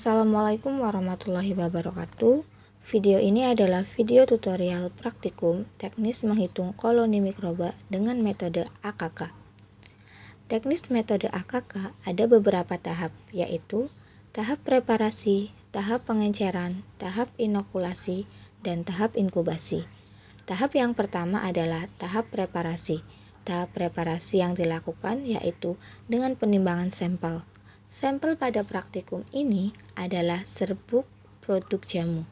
Assalamualaikum warahmatullahi wabarakatuh. Video ini adalah video tutorial praktikum teknis menghitung koloni mikroba dengan metode AKK. Teknis metode AKK ada beberapa tahap, yaitu tahap preparasi, tahap pengenceran, tahap inokulasi, dan tahap inkubasi. Tahap yang pertama adalah tahap preparasi. Tahap preparasi yang dilakukan yaitu dengan penimbangan sampel Sampel pada praktikum ini adalah serbuk produk jamu.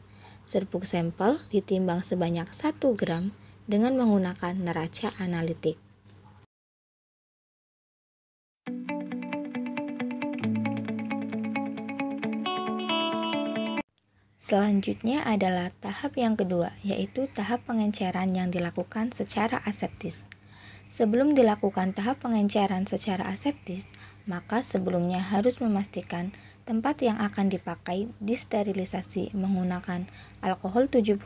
Serbuk sampel ditimbang sebanyak 1 gram dengan menggunakan neraca analitik. Selanjutnya adalah tahap yang kedua, yaitu tahap pengenceran yang dilakukan secara aseptis. Sebelum dilakukan tahap pengenceran secara aseptis, maka sebelumnya harus memastikan tempat yang akan dipakai disterilisasi menggunakan alkohol 70%.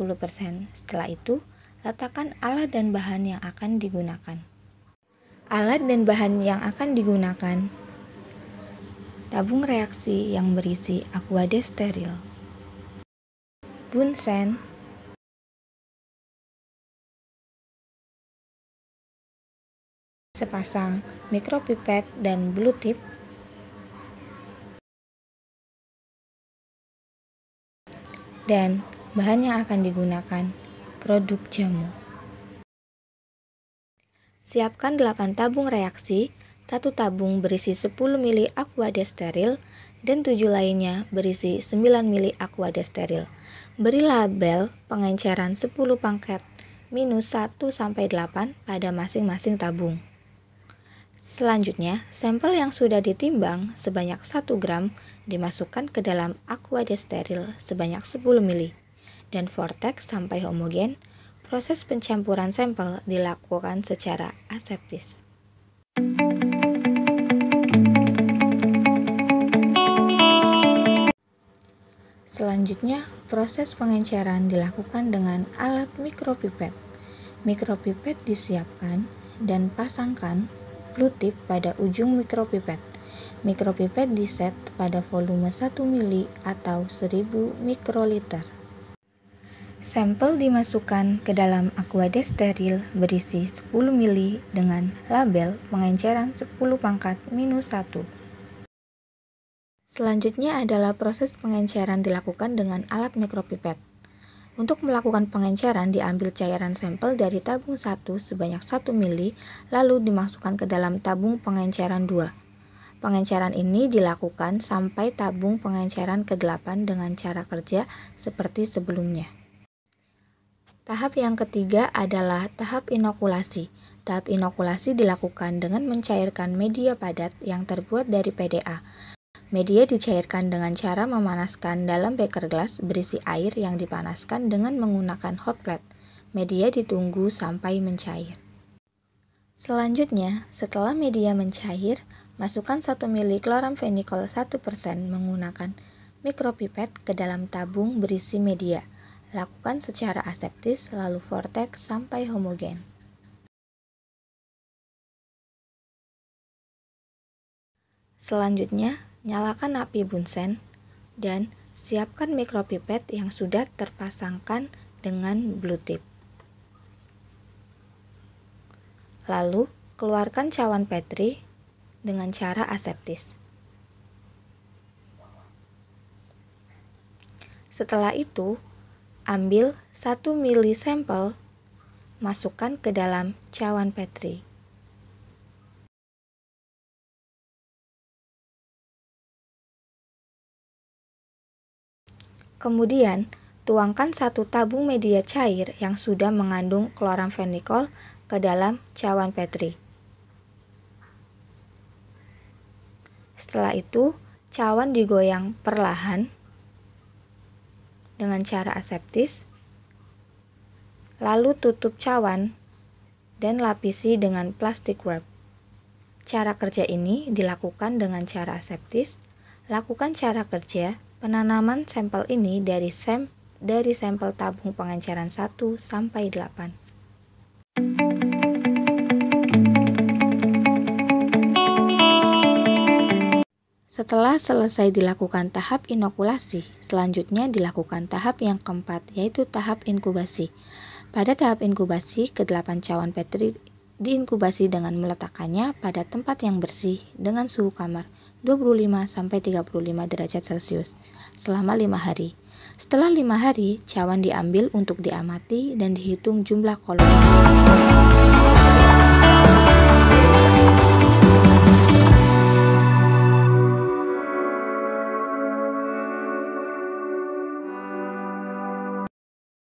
Setelah itu, letakkan alat dan bahan yang akan digunakan. Alat dan bahan yang akan digunakan Tabung reaksi yang berisi aquades steril Bunsen sepasang mikropipet dan blue tip dan bahan yang akan digunakan produk jamu. Siapkan 8 tabung reaksi, satu tabung berisi 10 ml aqua steril dan 7 lainnya berisi 9 ml aqua steril. Beri label pengenceran 10 pangkat minus 1 sampai 8 pada masing-masing tabung. Selanjutnya, sampel yang sudah ditimbang sebanyak 1 gram dimasukkan ke dalam aqua desteril sebanyak 10 ml dan vortex sampai homogen, proses pencampuran sampel dilakukan secara aseptis. Selanjutnya, proses pengenceran dilakukan dengan alat mikropipet. Mikropipet disiapkan dan pasangkan flutip pada ujung mikropipet. Mikropipet diset pada volume 1 mili atau 1000 mikroliter. Sampel dimasukkan ke dalam aqua desteril berisi 10 mili dengan label pengenceran 10 pangkat minus 1. Selanjutnya adalah proses pengenceran dilakukan dengan alat mikropipet. Untuk melakukan pengenceran, diambil cairan sampel dari tabung 1 sebanyak 1 mili, lalu dimasukkan ke dalam tabung pengenceran 2. Pengenceran ini dilakukan sampai tabung pengenceran ke-8 dengan cara kerja seperti sebelumnya. Tahap yang ketiga adalah tahap inokulasi. Tahap inokulasi dilakukan dengan mencairkan media padat yang terbuat dari PDA. Media dicairkan dengan cara memanaskan dalam beker gelas berisi air yang dipanaskan dengan menggunakan hot plate. Media ditunggu sampai mencair. Selanjutnya, setelah media mencair, masukkan 1 ml fenikol 1% menggunakan mikropipet ke dalam tabung berisi media. Lakukan secara aseptis lalu vortex sampai homogen. Selanjutnya, Nyalakan api bunsen dan siapkan mikropipet yang sudah terpasangkan dengan blue tip. Lalu, keluarkan cawan petri dengan cara aseptis. Setelah itu, ambil 1 mili sampel, masukkan ke dalam cawan petri. Kemudian, tuangkan satu tabung media cair yang sudah mengandung kloramfenikol ke dalam cawan petri. Setelah itu, cawan digoyang perlahan dengan cara aseptis. Lalu tutup cawan dan lapisi dengan plastik wrap. Cara kerja ini dilakukan dengan cara aseptis. Lakukan cara kerja Penanaman sampel ini dari sem dari sampel tabung pengenceran 1 sampai 8. Setelah selesai dilakukan tahap inokulasi, selanjutnya dilakukan tahap yang keempat, yaitu tahap inkubasi. Pada tahap inkubasi, kedelapan cawan petri diinkubasi dengan meletakkannya pada tempat yang bersih dengan suhu kamar 25 sampai 35 derajat Celcius selama lima hari. Setelah lima hari, cawan diambil untuk diamati dan dihitung jumlah koloni.